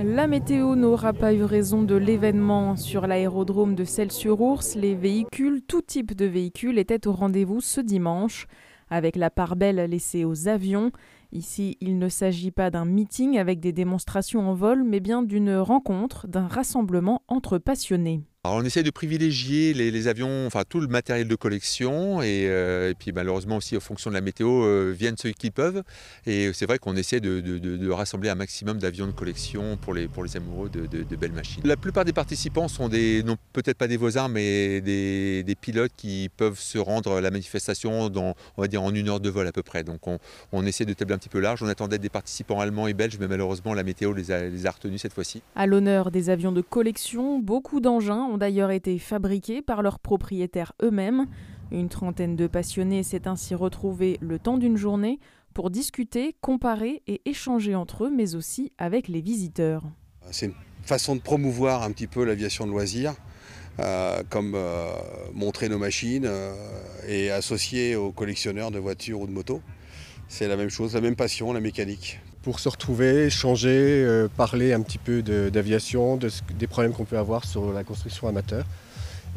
La météo n'aura pas eu raison de l'événement sur l'aérodrome de Celles-sur-Ours. Les véhicules, tout type de véhicules, étaient au rendez-vous ce dimanche, avec la part belle laissée aux avions. Ici, il ne s'agit pas d'un meeting avec des démonstrations en vol, mais bien d'une rencontre, d'un rassemblement entre passionnés on essaie de privilégier les, avions, enfin tout le matériel de collection et, euh, puis malheureusement aussi en fonction de la météo euh, viennent ceux qui peuvent et c'est vrai qu'on essaie de, rassembler un maximum d'avions de collection pour les, pour les amoureux de, belles machines. La plupart des participants sont des, non peut-être pas des voisins mais des, des, pilotes qui peuvent se rendre à la manifestation dans, on va dire en une heure de vol à peu près donc on, essaie de table un petit peu large, on attendait des participants allemands et belges mais malheureusement la météo les a, les retenus cette fois-ci. À l'honneur des avions de collection, beaucoup d'engins ont d'ailleurs été fabriqués par leurs propriétaires eux-mêmes. Une trentaine de passionnés s'est ainsi retrouvée le temps d'une journée pour discuter, comparer et échanger entre eux, mais aussi avec les visiteurs. C'est une façon de promouvoir un petit peu l'aviation de loisirs, euh, comme euh, montrer nos machines euh, et associer aux collectionneurs de voitures ou de motos. C'est la même chose, la même passion, la mécanique pour se retrouver, échanger, euh, parler un petit peu d'aviation, de, des problèmes qu'on peut avoir sur la construction amateur.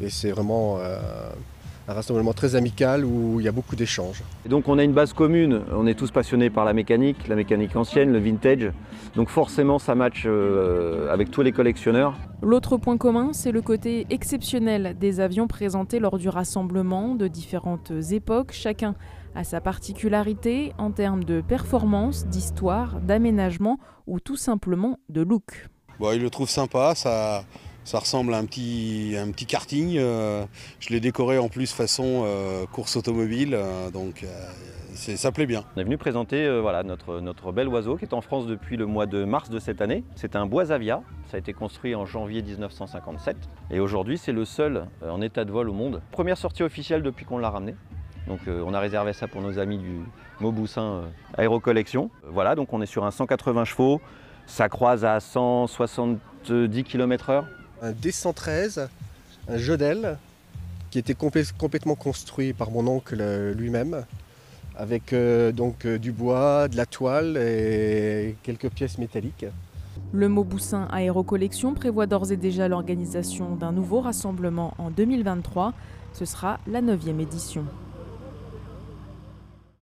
Et c'est vraiment euh, un rassemblement très amical où il y a beaucoup d'échanges. Donc on a une base commune, on est tous passionnés par la mécanique, la mécanique ancienne, le vintage. Donc forcément ça match euh, avec tous les collectionneurs. L'autre point commun, c'est le côté exceptionnel des avions présentés lors du rassemblement de différentes époques, chacun à sa particularité en termes de performance, d'histoire, d'aménagement ou tout simplement de look. il le trouve sympa, ça, ça ressemble à un petit, un petit karting. Euh, je l'ai décoré en plus façon euh, course automobile, euh, donc ça plaît bien. On est venu présenter voilà, notre, notre bel oiseau qui est en France depuis le mois de mars de cette année. C'est un boisavia, ça a été construit en janvier 1957 et aujourd'hui c'est le seul en état de vol au monde. Première sortie officielle depuis qu'on l'a ramené. Donc euh, on a réservé ça pour nos amis du Mauboussin euh, Aérocollection. Euh, voilà, donc on est sur un 180 chevaux, ça croise à 170 km/h. Un D113, un jeu qui était complètement construit par mon oncle lui-même avec donc du bois, de la toile et quelques pièces métalliques. Le Mauboussin Aérocollection prévoit d'ores et déjà l'organisation d'un nouveau rassemblement en 2023. Ce sera la 9e édition.